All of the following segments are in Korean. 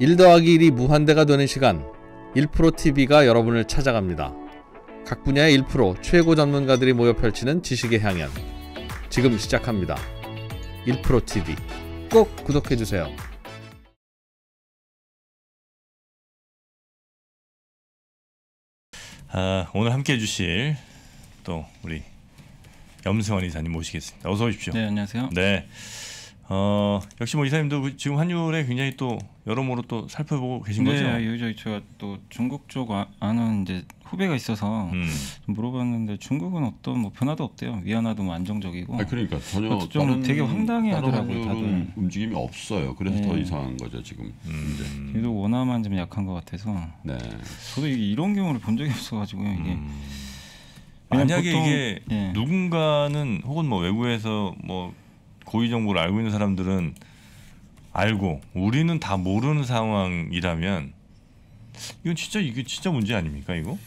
1 더하기 1이 무한대가 되는 시간 1프로TV가 여러분을 찾아갑니다. 각 분야의 1 최고 전문가들이 모여 펼치는 지식의 향연 지금 시작합니다. 1프로TV 꼭 구독해주세요. 아, 오늘 함께해 주실 또 우리 염승원 이사님 모시겠습니다. 어서 오십시오. 네, 안녕하세요. 네. 어, 역시 뭐 이사님도 지금 환율에 굉장히 또 여러모로 또 살펴보고 계신 네, 거죠? 네, 요즘 제가 또 중국 쪽 아, 아는 이제 후배가 있어서 음. 물어봤는데 중국은 어떤 뭐 변화도 없대요. 위안화도 뭐 안정적이고. 아, 그러니까 전혀 좀 되게 황당해하더라고요. 다들 움직임이 없어요. 그래서 네. 더 이상한 거죠 지금. 음. 이제. 네. 도 원화만 좀 약한 것 같아서. 네. 저도 이런 경우를 본 적이 없어가지고 이게. 음. 만약에 보통, 이게 예. 누군가는 혹은 뭐 외국에서 뭐 고위 정보를 알고 있는 사람들은 알고 우리는 다 모르는 상황이라면 이건 진짜 이게 진짜 문제 아닙니까 이거?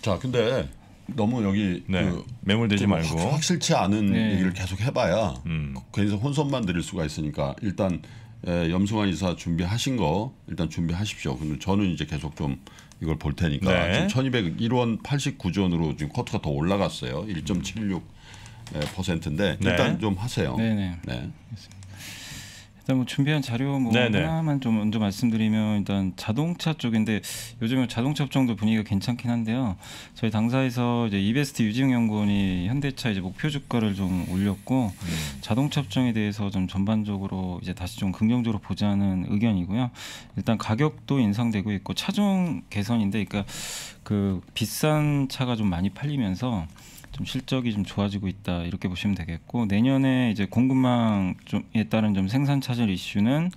자 근데 너무 여기 네. 그 매몰되지 말고 확, 실치 않은 네. 얘기를 계속 해봐야 음. 괜히 혼선만 드릴 수가 있으니까 일단 예, 염승환 이사 준비하신 거 일단 준비하십시오. 근데 저는 이제 계속 좀 이걸 볼 테니까 네. 지금 1,201원 89조 원으로 지금 커트가 더 올라갔어요. 1.76 예, 퍼센트인데 네. 일단 좀 하세요. 네네. 네. 네. 네. 일단 뭐 준비한 자료 뭐 네네. 하나만 좀 먼저 말씀드리면 일단 자동차 쪽인데 요즘은 자동차 업종도 분위기가 괜찮긴 한데요. 저희 당사에서 이제 이베스트 유지웅 연구원이 현대차 이제 목표 주가를 좀 올렸고 음. 자동차 업종에 대해서 좀 전반적으로 이제 다시 좀 긍정적으로 보자는 의견이고요. 일단 가격도 인상되고 있고 차종 개선인데 그러니까 그 비싼 차가 좀 많이 팔리면서 좀 실적이 좀 좋아지고 있다 이렇게 보시면 되겠고 내년에 이제 공급망에 따른 좀 생산 차질 이슈는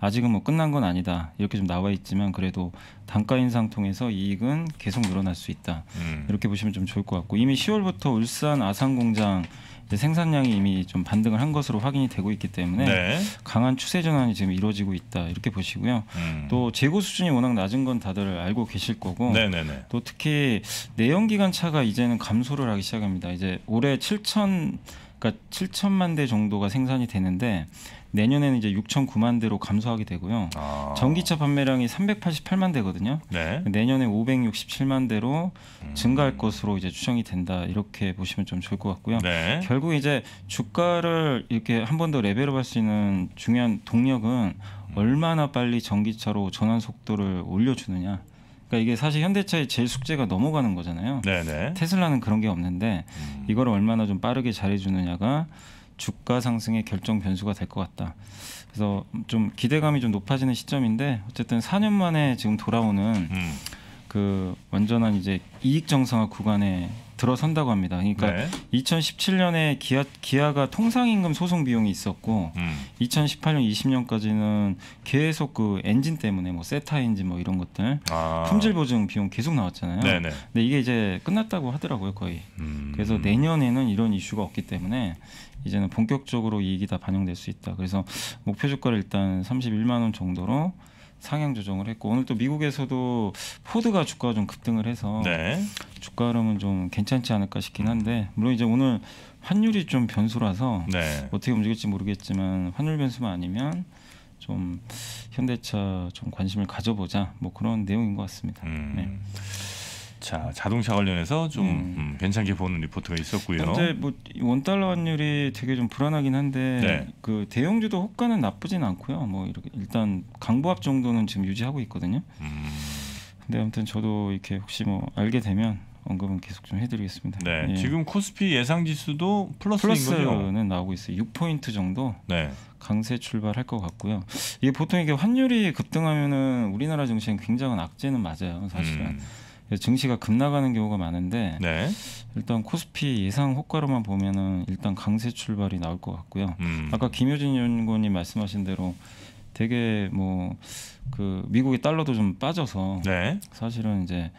아직은 뭐 끝난 건 아니다 이렇게 좀 나와 있지만 그래도 단가 인상 통해서 이익은 계속 늘어날 수 있다 음. 이렇게 보시면 좀 좋을 것 같고 이미 10월부터 울산 아산 공장 근데 생산량이 이미 좀 반등을 한 것으로 확인이 되고 있기 때문에 네. 강한 추세 전환이 지금 이루어지고 있다 이렇게 보시고요. 음. 또 재고 수준이 워낙 낮은 건 다들 알고 계실 거고 네네네. 또 특히 내연기관 차가 이제는 감소를 하기 시작합니다. 이제 올해 7천 그러니까 7천만 대 정도가 생산이 되는데 내년에는 이제 6천0 9만 대로 감소하게 되고요. 아. 전기차 판매량이 388만 대거든요. 네. 내년에 567만 대로 음. 증가할 것으로 이제 추정이 된다 이렇게 보시면 좀 좋을 것 같고요. 네. 결국 이제 주가를 이렇게 한 번 더 레벨업할 수 있는 중요한 동력은 음. 얼마나 빨리 전기차로 전환 속도를 올려주느냐. 그러니까 이게 사실 현대차의 제일 숙제가 넘어가는 거잖아요. 네네. 네. 테슬라는 그런 게 없는데 음. 이걸 얼마나 좀 빠르게 잘해주느냐가 주가 상승의 결정 변수가 될 것 같다. 그래서 좀 기대감이 좀 높아지는 시점인데 어쨌든 4년 만에 지금 돌아오는 음. 그 완전한 이제 이익 정상화 구간에 들어선다고 합니다. 그러니까 네. 2017년에 기아 기아가 통상 임금 소송 비용이 있었고 음. 2018년 20년까지는 계속 그 엔진 때문에 뭐 세타 엔진 뭐 이런 것들 아. 품질 보증 비용 계속 나왔잖아요. 네네. 네. 근데 이게 이제 끝났다고 하더라고요 거의. 음. 그래서 내년에는 이런 이슈가 없기 때문에 이제는 본격적으로 이익이 다 반영될 수 있다. 그래서 목표 주가를 일단 31만 원 정도로 상향 조정을 했고 오늘 또 미국에서도 포드가 주가 가좀 급등을 해서 네. 주가 로는좀 괜찮지 않을까 싶긴 한데 물론 이제 오늘 환율이 좀 변수라서 네. 어떻게 움직일지 모르겠지만 환율 변수만 아니면 좀 현대차 좀 관심을 가져보자 뭐 그런 내용인 것 같습니다. 음. 네. 자 자동차 관련해서 좀 음. 음, 괜찮게 보는 리포트가 있었고요. 현재 뭐 원달러 환율이 되게 좀 불안하긴 한데 네. 그 대형주도 호가는 나쁘진 않고요. 뭐 이렇게 일단 강보합 정도는 지금 유지하고 있거든요. 음. 근데 아무튼 저도 이렇게 혹시 뭐 알게 되면 언급은 계속 좀 해드리겠습니다. 네, 예. 지금 코스피 예상 지수도 플러스인 플러스는 거죠? 나오고 있어요. 6포인트 정도 네. 강세 출발할 것 같고요. 이게 보통 이게 환율이 급등하면은 우리나라 증시는 굉장한 악재는 맞아요, 사실은. 음. 증시가 급나가는 경우가 많은데 네. 일단 코스피 예상 효과로만 보면은 일단 강세 출발이 나올 것 같고요. 음. 아까 김효진 연구원님 말씀하신 대로 되게 뭐 그 미국의 달러도 좀 빠져서 네. 사실은 이제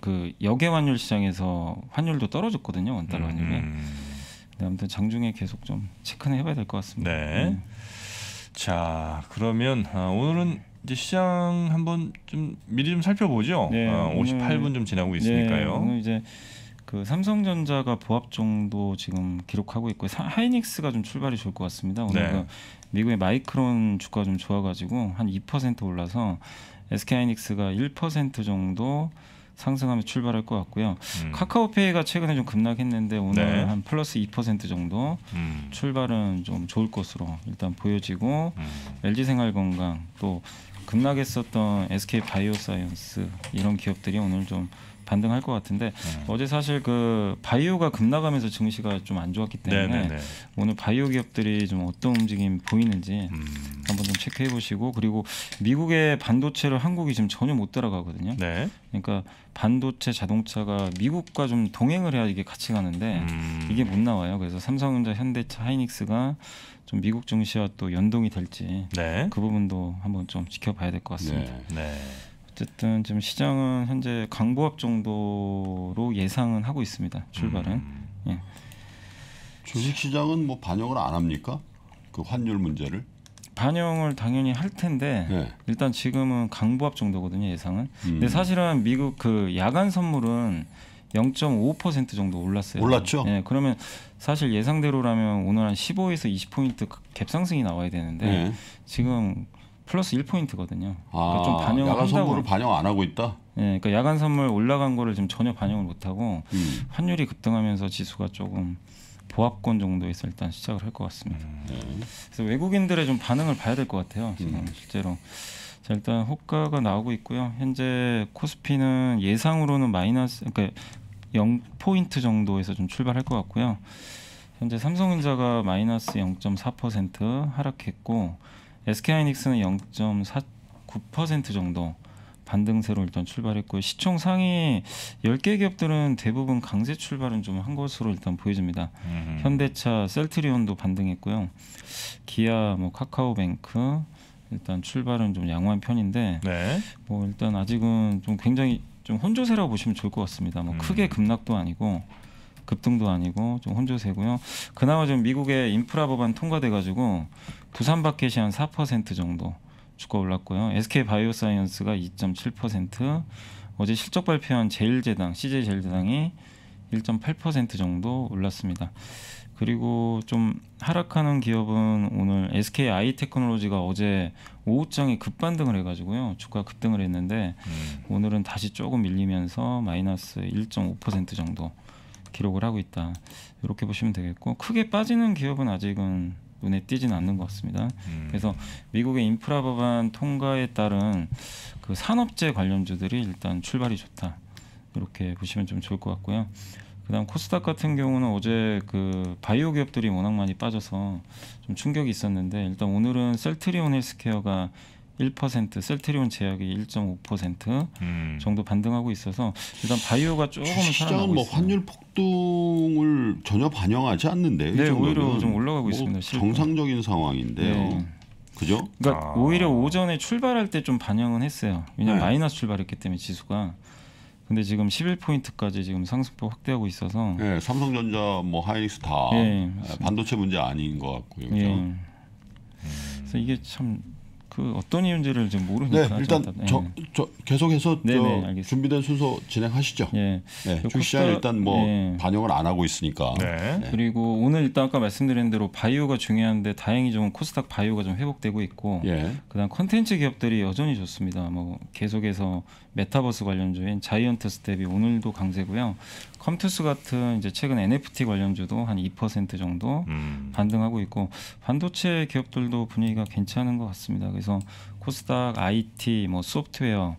그 역외 환율 시장에서 환율도 떨어졌거든요 원달러 환율이. 음. 네, 아무튼 장중에 계속 좀 체크는 해봐야 될 것 같습니다. 네. 네. 자 그러면 아, 오늘은 이제 시장 한번 좀 미리 좀 살펴보죠. 네, 어, 아, 58분 좀 지나고 있으니까요. 네, 이제 그 삼성전자가 보합 정도 지금 기록하고 있고 하이닉스가 좀 출발이 좋을 것 같습니다. 오늘 네. 그 미국의 마이크론 주가 좀 좋아가지고 한 2% 올라서 SK 하이닉스가 1% 정도 상승하면 출발할 것 같고요. 음. 카카오페이가 최근에 좀 급락했는데 오늘 네. 한 플러스 2% 정도 음. 출발은 좀 좋을 것으로 일단 보여지고 음. LG생활건강 또 급락했었던 SK 바이오사이언스 이런 기업들이 오늘 좀 반등할 것 같은데 음. 어제 사실 그 바이오가 급락하면서 증시가 좀 안 좋았기 때문에 네네네. 네, 네. 오늘 바이오 기업들이 좀 어떤 움직임 보이는지 음. 한번 좀 체크해 보시고 그리고 미국의 반도체를 한국이 지금 전혀 못 따라가거든요. 네. 그러니까 반도체 자동차가 미국과 좀 동행을 해야 이게 같이 가는데 음. 이게 못 나와요. 그래서 삼성전자, 현대차, 하이닉스가 좀 미국 증시와 또 연동이 될지 네. 그 부분도 한번 좀 지켜봐야 될 것 같습니다. 네. 네. 어쨌든 지금 시장은 현재 강보합 정도로 예상은 하고 있습니다. 출발은. 음. 예. 주식 시장은 뭐 반영을 안 합니까? 그 환율 문제를? 반영을 당연히 할 텐데 네. 일단 지금은 강보합 정도거든요 예상은. 음. 근데 사실은 미국 그 야간 선물은 0.5% 정도 올랐어요. 올랐죠? 예, 그러면 사실 예상대로라면 오늘 한 15에서 20포인트 갭상승이 나와야 되는데 네. 지금 플러스 1포인트거든요. 그러니까 아, 그러니까 좀 반영을 야간 선물을 반영 안 하고 있다. 예, 네, 그러니까 야간 선물 올라간 거를 지금 전혀 반영을 못 하고 음. 환율이 급등하면서 지수가 조금 보합권 정도에서 일단 시작을 할 것 같습니다. 음. 네. 그래서 외국인들의 좀 반응을 봐야 될 것 같아요. 음. 지금 음. 실제로. 자 일단 호가가 나오고 있고요. 현재 코스피는 예상으로는 마이너스 그러니까 0 포인트 정도에서 좀 출발할 것 같고요. 현재 삼성전자가 마이너스 0.4% 하락했고 SK하이닉스는 0.49% 정도 반등세로 일단 출발했고 시총 상위 10개 기업들은 대부분 강세 출발은 좀 한 것으로 일단 보여집니다. 음 현대차, 셀트리온도 반등했고요. 기아, 뭐 카카오뱅크 일단 출발은 좀 양호한 편인데 네. 뭐 일단 아직은 좀 굉장히 좀 혼조세라고 보시면 좋을 것 같습니다. 뭐 음. 크게 급락도 아니고 급등도 아니고 좀 혼조세고요. 그나마 좀 미국의 인프라 법안 통과돼 가지고 부산바켓이 한 4% 정도 주가 올랐고요. SK 바이오사이언스가 2.7%, 어제 실적 발표한 제일제당, CJ 제일제당이 1.8% 정도 올랐습니다. 그리고 좀 하락하는 기업은 오늘 SK 아이 테크놀로지가 어제 오후장에 급반등을 해가지고요. 주가 급등을 했는데 음. 오늘은 다시 조금 밀리면서 마이너스 1.5% 정도 기록을 하고 있다. 이렇게 보시면 되겠고 크게 빠지는 기업은 아직은 눈에 띄지는 않는 것 같습니다. 음. 그래서 미국의 인프라 법안 통과에 따른 그 산업재 관련주들이 일단 출발이 좋다 이렇게 보시면 좀 좋을 것 같고요. 그다음 코스닥 같은 경우는 어제 그 바이오 기업들이 워낙 많이 빠져서 좀 충격이 있었는데 일단 오늘은 셀트리온 헬스케어가 1% 셀트리온 제약이 1.5% 음. 정도 반등하고 있어서 일단 바이오가 조금은 살아나고 뭐 환율 폭등을 전혀 반영하지 않는데 네, 오히려 좀 올라가고 뭐 있습니다. 실제 정상적인 상황인데 네. 그죠? 그러니까 아. 오히려 오전에 출발할 때 좀 반영은 했어요. 왜냐면 네. 마이너스 출발했기 때문에 지수가 근데 지금 11포인트까지 지금 상승폭 확대하고 있어서 네, 삼성전자 뭐 하이닉스 다 네, 반도체 문제 아닌 것 같고요. 그렇죠? 네. 그래서 이게 참그 어떤 이유인지를 지금 모르니까 네, 일단 네. 저, 저, 계속해서 네, 저 네, 준비된 순서 진행하시죠. 예. 네, 네, 그 주시장 일단 뭐 네. 반영을 안 하고 있으니까. 네. 그리고 오늘 일단 아까 말씀드린 대로 바이오가 중요한데 다행히 좀 코스닥 바이오가 좀 회복되고 있고 예. 그다음 컨텐츠 기업들이 여전히 좋습니다. 뭐 계속해서 메타버스 관련주인 자이언트 스텝이 오늘도 강세고요. 컴투스 같은 이제 최근 NFT 관련주도 한 2% 정도 음. 반등하고 있고 반도체 기업들도 분위기가 괜찮은 것 같습니다. 그래서 코스닥, IT, 뭐 소프트웨어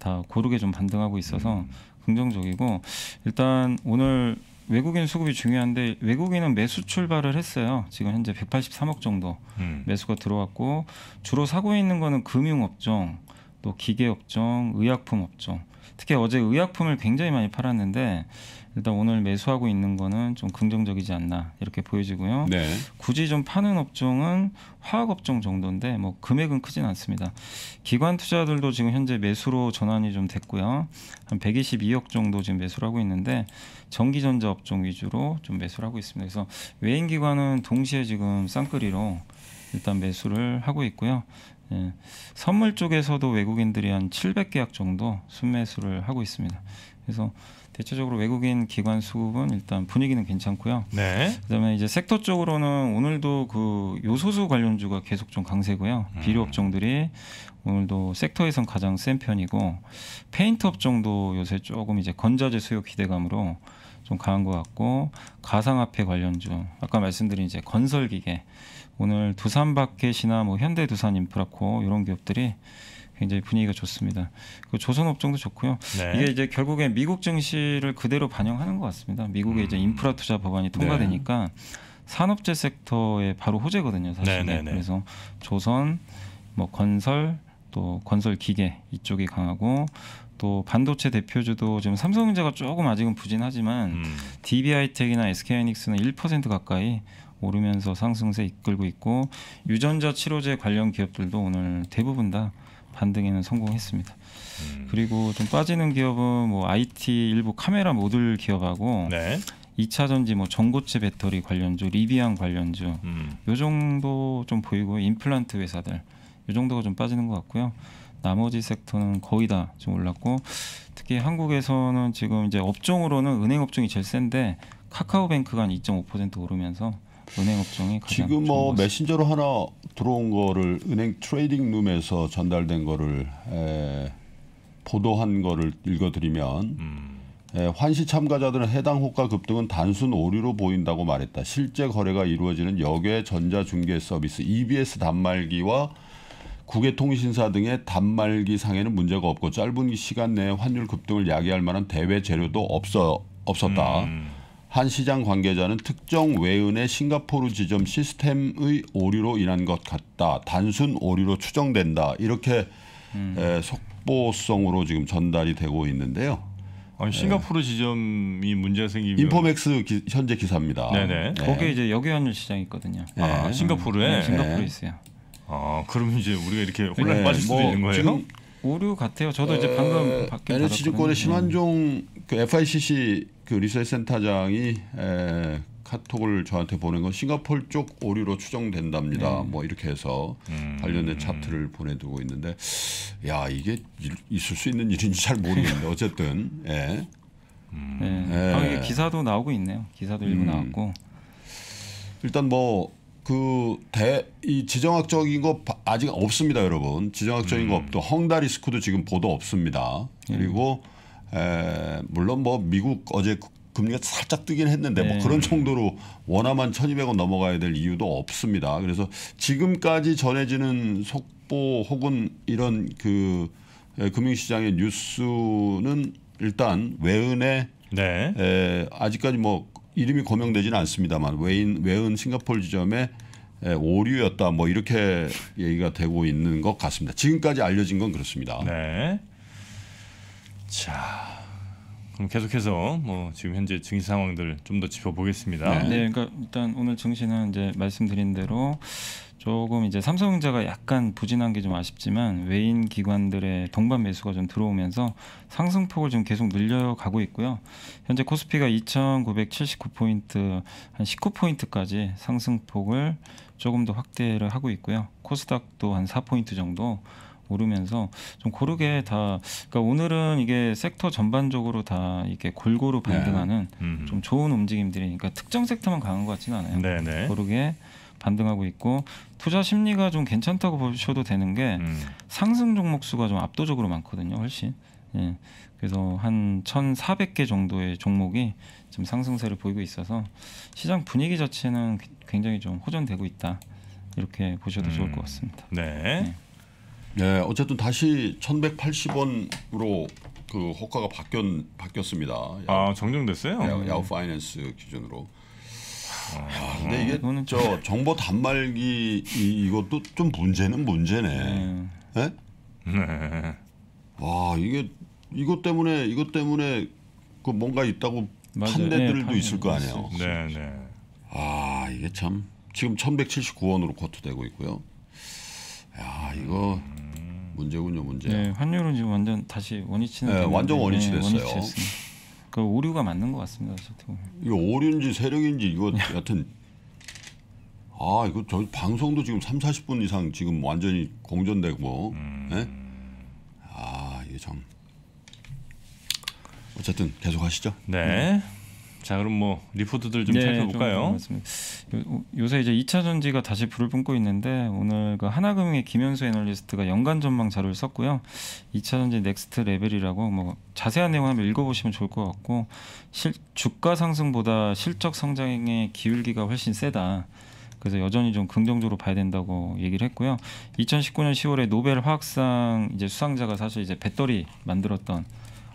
다 고르게 좀 반등하고 있어서 음. 긍정적이고 일단 오늘 외국인 수급이 중요한데 외국인은 매수 출발을 했어요. 지금 현재 183억 정도 음. 매수가 들어왔고 주로 사고 있는 거는 금융 업종, 또 기계 업종, 의약품 업종. 특히 어제 의약품을 굉장히 많이 팔았는데 일단 오늘 매수하고 있는 거는 좀 긍정적이지 않나 이렇게 보여지고요. 네. 굳이 좀 파는 업종은 화학 업종 정도인데 뭐 금액은 크진 않습니다. 기관 투자들도 지금 현재 매수로 전환이 좀 됐고요. 한 122억 정도 지금 매수를 하고 있는데 전기전자 업종 위주로 좀 매수를 하고 있습니다. 그래서 외인 기관은 동시에 지금 쌍끌이로 일단 매수를 하고 있고요. 예. 선물 쪽에서도 외국인들이 한 700계약 정도 순매수를 하고 있습니다. 그래서 대체적으로 외국인 기관 수급은 일단 분위기는 괜찮고요. 네. 그다음에 이제 섹터 쪽으로는 오늘도 그 요소수 관련주가 계속 좀 강세고요. 음. 비료 업종들이 오늘도 섹터에선 가장 센 편이고 페인트 업종도 요새 조금 이제 건자재 수요 기대감으로 좀 강한 것 같고 가상화폐 관련주 아까 말씀드린 이제 건설기계 오늘 두산바켓이나 뭐 현대두산인프라코 이런 기업들이 굉장히 분위기가 좋습니다. 그 조선 업종도 좋고요. 네. 이게 이제 결국에 미국 증시를 그대로 반영하는 것 같습니다. 미국의 음. 이제 인프라 투자 법안이 통과되니까 네. 산업재 섹터에 바로 호재거든요, 사실. 네, 네, 네, 그래서 조선, 뭐 건설, 또 건설 기계 이쪽이 강하고 또 반도체 대표주도 지금 삼성전자가 조금 아직은 부진하지만 음. DB하이텍이나 SK하이닉스는 1% 가까이 오르면서 상승세 이끌고 있고 유전자 치료제 관련 기업들도 오늘 대부분 다 반등에는 성공했습니다. 음. 그리고 좀 빠지는 기업은 뭐 IT 일부 카메라 모듈 기업하고 네. 2차 전지 뭐 전고체 배터리 관련주, 리비안 관련주 음. 요 정도 좀 보이고 임플란트 회사들 요 정도가 좀 빠지는 것 같고요. 나머지 섹터는 거의 다 좀 올랐고 특히 한국에서는 지금 이제 업종으로는 은행 업종이 제일 센데 카카오뱅크가 2.5% 오르면서 은행 업종이 지금 뭐 메신저로 하나 들어온 거를 은행 트레이딩 룸에서 전달된 거를 에, 보도한 거를 읽어드리면 음. 에, 환시 참가자들은 해당 호가 급등은 단순 오류로 보인다고 말했다. 실제 거래가 이루어지는 역외 전자중개 서비스 EBS 단말기와 국외통신사 등의 단말기 상에는 문제가 없고 짧은 시간 내에 환율 급등을 야기할 만한 대외 재료도 없어, 없었다. 음. 한 시장 관계자는 특정 외은의 싱가포르 지점 시스템의 오류로 인한 것 같다. 단순 오류로 추정된다. 이렇게 음. 속보성으로 지금 전달이 되고 있는데요. 아니, 네. 싱가포르 에. 지점이 문제가 생기면 인포맥스 기, 현재 기사입니다. 네네. 네. 거기에 이제 여기현 시장이 있거든요. 네. 아, 싱가포르에? 네, 싱가포르에 있어요. 아, 그럼 이제 우리가 이렇게 네. 혼란에 빠질 수도 뭐 있는 거예요? 오류 같아요. 저도 이제 방금 에너지 증권의 심한종 음. 그 FICC 그 리서치 센터장이 에, 카톡을 저한테 보낸 건 싱가폴 쪽 오류로 추정된답니다. 네. 뭐 이렇게 해서 음. 관련된 차트를 보내두고 있는데 야 이게 일, 있을 수 있는 일인지 잘 모르겠는데 어쨌든 예. 음. 네. 예. 아, 기사도 나오고 있네요. 기사도 일부 음. 나왔고 일단 뭐 그 대 이 지정학적인 거 아직 없습니다, 여러분. 지정학적인 음. 거 없고 헝다리스크도 지금 보도 없습니다. 예. 그리고 음. 에, 물론 뭐 미국 어제 금리가 살짝 뜨긴 했는데 뭐 네. 뭐 그런 정도로 원화만 1 2 0 0원 넘어가야 될 이유도 없습니다. 그래서 지금까지 전해지는 속보 혹은 이런 그 금융시장의 뉴스는 일단 외은의 네. 에, 아직까지 뭐 이름이 거명되지는 않습니다만 외인 외은 싱가폴 지점에 오류였다 뭐 이렇게 얘기가 되고 있는 것 같습니다. 지금까지 알려진 건 그렇습니다. 네. 자. 그럼 계속해서 뭐 지금 현재 증시 상황들 좀 더 짚어보겠습니다. 네. 네, 그러니까 일단 오늘 증시는 이제 말씀드린 대로 조금 이제 삼성전자가 약간 부진한 게 좀 아쉽지만 외인 기관들의 동반 매수가 좀 들어오면서 상승폭을 좀 계속 늘려가고 있고요. 현재 코스피가 2,979포인트 한 19포인트까지 상승폭을 조금 더 확대를 하고 있고요. 코스닥도 한 4포인트 정도 오르면서 좀 고르게 다 그러니까 오늘은 이게 섹터 전반적으로 다 이렇게 골고루 네. 반등하는 네. 좀 좋은 움직임들이니까 특정 섹터만 강한 것 같지는 않아요. 네네. 네. 고르게 반등하고 있고 투자 심리가 좀 괜찮다고 보셔도 되는 게 음. 상승 종목 수가 좀 압도적으로 많거든요. 훨씬. 예. 그래서 한 1,400개 정도의 종목이 지금 상승세를 보이고 있어서 시장 분위기 자체는 굉장히 좀 호전되고 있다. 이렇게 보셔도 음. 좋을 것 같습니다. 네. 예. 네, 어쨌든 다시 1,180원으로 그 호가가 바뀌었 바뀌었습니다. 아 정정됐어요? 야후, 음. 야후 파이낸스 기준으로. 아, 아 근데 이게 아, 저 정보 단말기 이, 이것도 좀 문제는 문제네. 네. 네? 네. 와 이게 이것 때문에 이것 때문에 그 뭔가 있다고 판대들도 네, 네 있을 거 아니에요. 네, 네. 아 이게 참 지금 1,179원으로 거트되고 있고요. 야 이거 음. 문제군요, 문제. 네, 환율은 지금 완전 다시 원위치는 네, 완전 원위치 네, 됐어요. 그 오류가 맞는 것 같습니다, 어떻게 보면. 이 오류인지 세력인지 이거 네. 여튼 아 이거 저 방송도 지금 3, 40분 이상 지금 완전히 공전되고 음. 네? 아 이게 참 어쨌든 계속 하시죠. 네. 음. 자 그럼 뭐 리포트들 좀 네, 살펴볼까요? 좀 요, 새 이제 2차 전지가 다시 불을 뿜고 있는데 오늘 그 하나금융의 김현수 애널리스트가 연간 전망 자료를 썼고요. 2차 전지 넥스트 레벨이라고 뭐 자세한 내용 한번 읽어보시면 좋을 것 같고 실, 주가 상승보다 실적 성장의 기울기가 훨씬 세다. 그래서 여전히 좀 긍정적으로 봐야 된다고 얘기를 했고요. 2019년 10월에 노벨 화학상 이제 수상자가 사실 이제 배터리 만들었던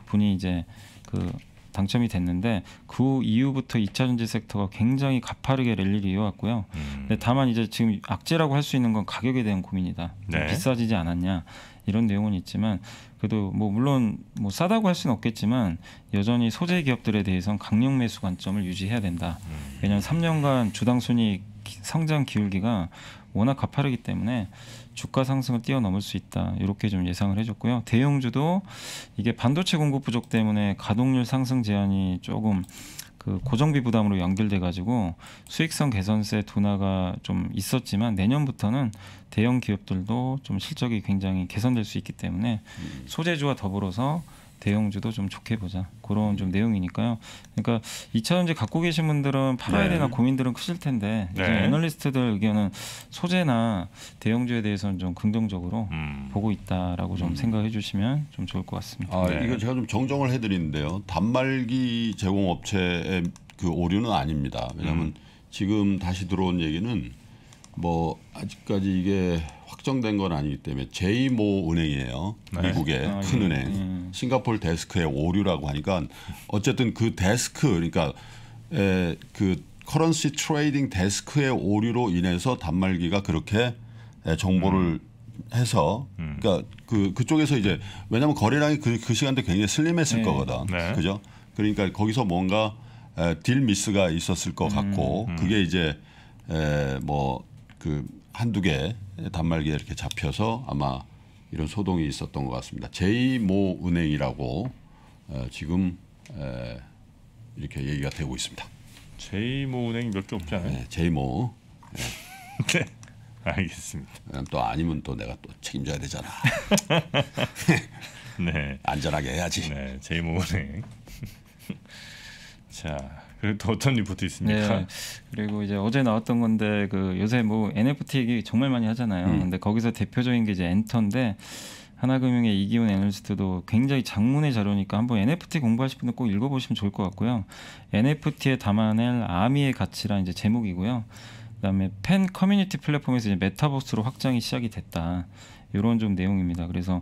분이 이제 그 당첨이 됐는데 그 이후부터 2차 전지 섹터가 굉장히 가파르게 랠리를 이어왔고요. 음. 근데 다만 이제 지금 악재라고 할 수 있는 건 가격에 대한 고민이다. 네. 비싸지지 않았냐 이런 내용은 있지만 그래도 뭐 물론 뭐 싸다고 할 수는 없겠지만 여전히 소재 기업들에 대해서는 강력 매수 관점을 유지해야 된다. 음. 왜냐하면 3년간 주당 순이익 성장 기울기가 워낙 가파르기 때문에 주가 상승을 뛰어넘을 수 있다 이렇게 좀 예상을 해줬고요 대형주도 이게 반도체 공급 부족 때문에 가동률 상승 제한이 조금 그 고정비 부담으로 연결돼 가지고 수익성 개선세 둔화가 좀 있었지만 내년부터는 대형 기업들도 좀 실적이 굉장히 개선될 수 있기 때문에 소재주와 더불어서 대형주도 좀 좋게 보자 그런 좀 내용이니까요. 그러니까 2차전지 갖고 계신 분들은 팔아야 네. 되나 고민들은 크실 텐데 네. 요 애널리스트들 의견은 소재나 대형주에 대해서는 좀 긍정적으로 음. 보고 있다라고 좀 음. 생각해 주시면 좀 좋을 것 같습니다. 아, 네. 이거 제가 좀 정정을 해드리는데요. 단말기 제공업체의 그 오류는 아닙니다. 왜냐하면 음. 지금 다시 들어온 얘기는 뭐 아직까지 이게 확정된 건 아니기 때문에 제이모 은행이에요. 네. 미국의 아, 예. 큰 은행. 음. 예. 싱가폴 데스크의 오류라고 하니까 어쨌든 그 데스크 그러니까 에, 그 커런시 트레이딩 데스크의 오류로 인해서 단말기가 그렇게 에, 정보를 음. 해서 음. 그러니까 그 그쪽에서 이제 왜냐하면 거래량이 그, 그 시간대 굉장히 슬림했을 네. 거거든. 네. 그죠? 그러니까 거기서 뭔가 에, 딜 미스가 있었을 것 음. 같고 음. 그게 이제 에, 뭐그 한두 개 단말기에 이렇게 잡혀서 아마 이런 소동이 있었던 것 같습니다. 제2모 은행이라고 어, 지금 이렇게 얘기가 되고 있습니다. 제2모 은행 몇 개 없지 아요 네, 제2모. 예. 네. 알겠습니다. 또 아니면 또 내가 또 책임져야 되잖아. 네. 안전하게 해야지. 네, 제2모 은행. 자. 그리고 또 어떤 리포트 있습니까? 네. 그리고 이제 어제 나왔던 건데 그 요새 뭐 NFT 얘기 정말 많이 하잖아요. 음. 근데 거기서 대표적인 게 이제 엔터인데 하나금융의 이기훈 애널리스트도 굉장히 장문의 자료니까 한번 NFT 공부하실 분은 꼭 읽어보시면 좋을 것 같고요. NFT에 담아낼 아미의 가치란 이제 제목이고요. 그다음에 팬 커뮤니티 플랫폼에서 이제 메타버스로 확장이 시작이 됐다. 이런 좀 내용입니다. 그래서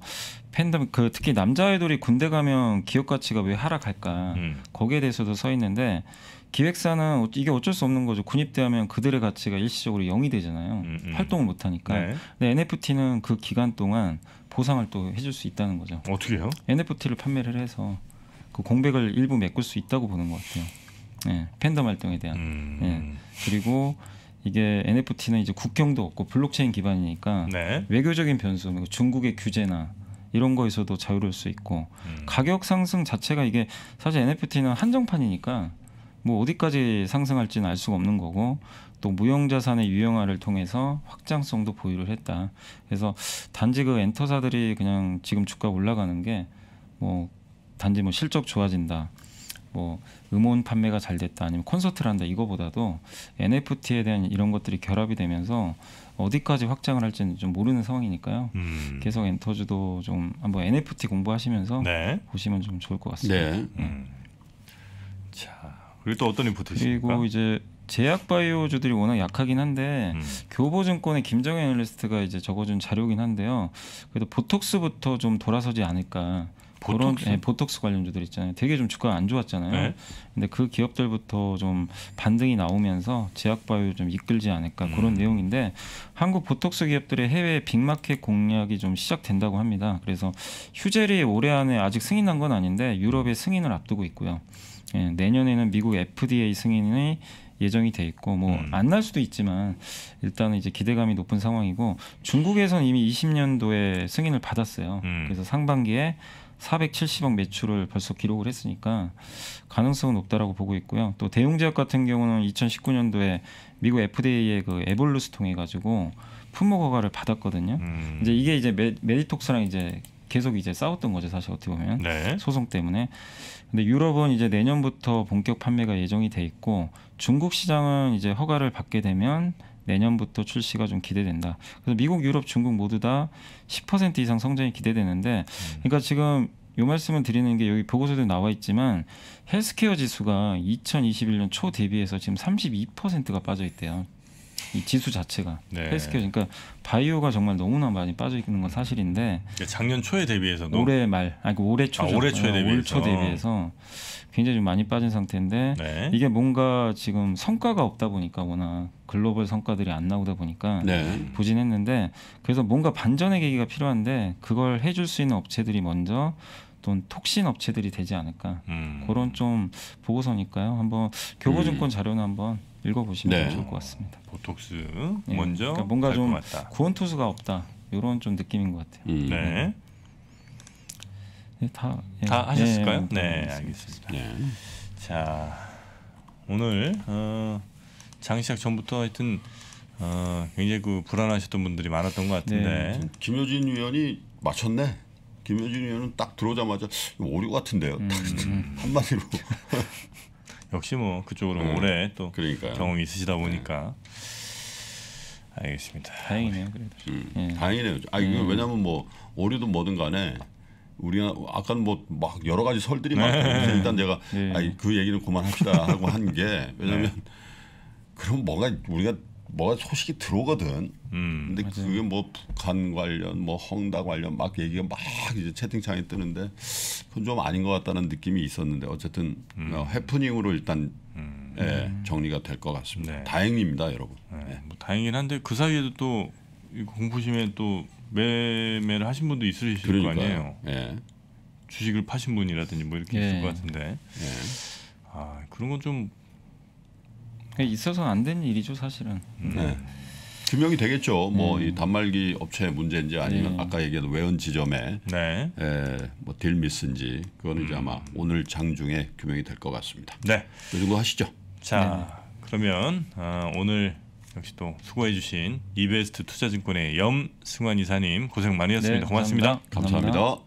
팬덤 그 특히 남자 아이돌이 군대 가면 기업 가치가 왜 하락할까 음. 거기에 대해서도 써 있는데 기획사는 어, 이게 어쩔 수 없는 거죠. 군입대하면 그들의 가치가 일시적으로 0이 되잖아요. 음음. 음. 활동을 못 하니까. 네. 근데 NFT는 그 기간 동안 보상을 또 해줄 수 있다는 거죠. 어떻게요? NFT를 판매를 해서 그 공백을 일부 메꿀 수 있다고 보는 것 같아요. 네, 팬덤 활동에 대한. 음. 네. 그리고 이게 NFT는 이제 국경도 없고 블록체인 기반이니까 네. 외교적인 변수, 뭐 중국의 규제나 이런 거에서도 자유로울 수 있고 음. 가격 상승 자체가 이게 사실 NFT는 한정판이니까 뭐 어디까지 상승할지는 알 수가 없는 거고 또 무형자산의 유형화를 통해서 확장성도 보유를 했다. 그래서 단지 그 엔터사들이 그냥 지금 주가 올라가는 게 뭐 단지 뭐 실적 좋아진다. 뭐 음원 판매가 잘 됐다 아니면 콘서트를 한다 이거보다도 NFT에 대한 이런 것들이 결합이 되면서 어디까지 확장을 할지는 좀 모르는 상황이니까요. 음. 계속 엔터즈도 좀 한번 NFT 공부하시면서 네. 보시면 좀 좋을 것 같습니다. 네. 음. 자 그리고 또 어떤 인포트이십니까? 그리고 이제 제약 바이오주들이 워낙 약하긴 한데 음. 교보증권의 김정현 애널리스트가 이제 적어준 자료긴 한데요. 그래도 보톡스부터 좀 돌아서지 않을까. 보톡스? 그 보톡스 관련주들 있잖아요. 되게 좀주가안 좋았잖아요. 네. 근데 그 기업들부터 좀 반등이 나오면서 제약바이오 좀 이끌지 않을까 음. 그런 내용인데 한국 보톡스 기업들의 해외 빅마켓 공략이 좀 시작된다고 합니다. 그래서 휴젤이 올해 안에 아직 승인한 건 아닌데 유럽의 승인을 앞두고 있고요. 예, 내년에는 미국 FDA 승인이 예정이 돼 있고 뭐 안날 음. 수도 있지만 일단은 이제 기대감이 높은 상황이고 중국에선 이미 20년도에 승인을 받았어요. 음. 그래서 상반기에 470억 매출을 벌써 기록을 했으니까 가능성은 높다라고 보고 있고요. 또 대형 제약 같은 경우는 2019년도에 미국 FDA의 그 에볼루스 통해 가지고 품목 허가를 받았거든요. 음. 이제 이게 이제 메, 메디톡스랑 이제 계속 이제 싸웠던 거죠 사실 어떻게 보면 네. 소송 때문에 근데 유럽은 이제 내년부터 본격 판매가 예정이 돼 있고 중국 시장은 이제 허가를 받게 되면 내년부터 출시가 좀 기대된다. 그래서 미국, 유럽, 중국 모두 다 10% 이상 성장이 기대되는데 음. 그러니까 지금 요 말씀을 드리는 게 여기 보고서도 나와 있지만 헬스케어 지수가 2021년 초 대비해서 지금 32%가 빠져 있대요. 이 지수 자체가 네. 헬스케어니까 그러니까 바이오가 정말 너무나 많이 빠져 있는 건 사실인데 그러니까 작년 초에 대비해서 올해 말 아니 그 올해 초 아, 올해 초에 아, 대비해서. 초 대비해서 굉장히 좀 많이 빠진 상태인데 네. 이게 뭔가 지금 성과가 없다 보니까 워낙 글로벌 성과들이 안 나오다 보니까 네. 부진했는데 그래서 뭔가 반전의 계기가 필요한데 그걸 해줄 수 있는 업체들이 먼저 어떤 톡신 업체들이 되지 않을까 음. 그런 좀 보고서니까요 한번 교보증권 음. 자료는 한번 읽어보시면 네. 좋을 것 같습니다. 보톡스 예, 먼저 그러니까 뭔가 좀 구원 투수가 없다 이런 좀 느낌인 것 같아요. 음. 네. 네. 다, 예, 다 하셨을까요? 예, 예, 네, 예. 알겠습니다. 네. 자 오늘 어, 장시작 전부터 하여튼 어, 굉장히 그 불안하셨던 분들이 많았던 것 같은데 네. 김효진 위원이 맞췄네. 김효진 위원은딱 들어오자마자 오류 같은데요. 음. 한마디로 역시 뭐 그쪽으로 네. 오래 또 그러니까요. 경험이 있으시다 네. 보니까 네. 알겠습니다. 다행이네요. 그래도. 음, 예. 다행이네요. 아 이거 음. 왜냐하면 뭐 오류든 뭐든 간에 우리 아까 뭐막 여러 가지 설들이 막 네. 일단 제가 네. 아이, 그 얘기는 그만합시다 하고 한 게 왜냐하면 네. 그럼 뭔가 우리가 뭐가 소식이 들어오거든. 음. 근데 맞아요. 그게 뭐 북한 관련, 뭐 헝다 관련 막 얘기가 막 이제 채팅창에 뜨는데 그건 좀 아닌 것 같다는 느낌이 있었는데 어쨌든 음. 어, 해프닝으로 일단 음. 예, 정리가 될 것 같습니다. 네. 다행입니다, 여러분. 네. 네. 뭐 다행이긴 한데 그 사이에도 또 공포심에 또 매매를 하신 분도 있으실 그러니까요. 거 아니에요. 예. 주식을 파신 분이라든지 뭐 이렇게 예. 있을 것 같은데. 예. 아 그런 건좀 있어서는 안 되는 일이죠 사실은. 네. 규명이 되겠죠. 뭐 음. 뭐이 단말기 업체 문제인지 아니면 네. 아까 얘기한 외연 지점에 네. 에, 뭐 딜미스인지 그거는 음. 이제 아마 오늘 장중에 규명이 될 것 같습니다. 네. 이 그 정도 하시죠. 자 네. 그러면 어, 오늘 역시 또 수고해주신 이베스트 투자증권의 염승환 이사님 고생 많으셨습니다. 네, 고맙습니다 감사합니다. 감사합니다.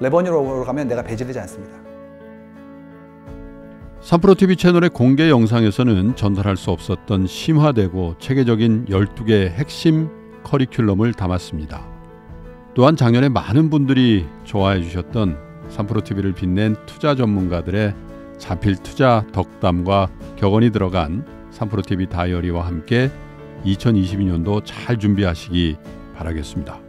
레버니로 가면 내가 배제되지 않습니다. 3프로TV 채널의 공개 영상에서는 전달할 수 없었던 심화되고 체계적인 12개의 핵심 커리큘럼을 담았습니다. 또한 작년에 많은 분들이 좋아해 주셨던 3프로TV를 빛낸 투자 전문가들의 자필 투자 덕담과 격언이 들어간 3프로TV 다이어리와 함께 2022년도 잘 준비하시기 바라겠습니다.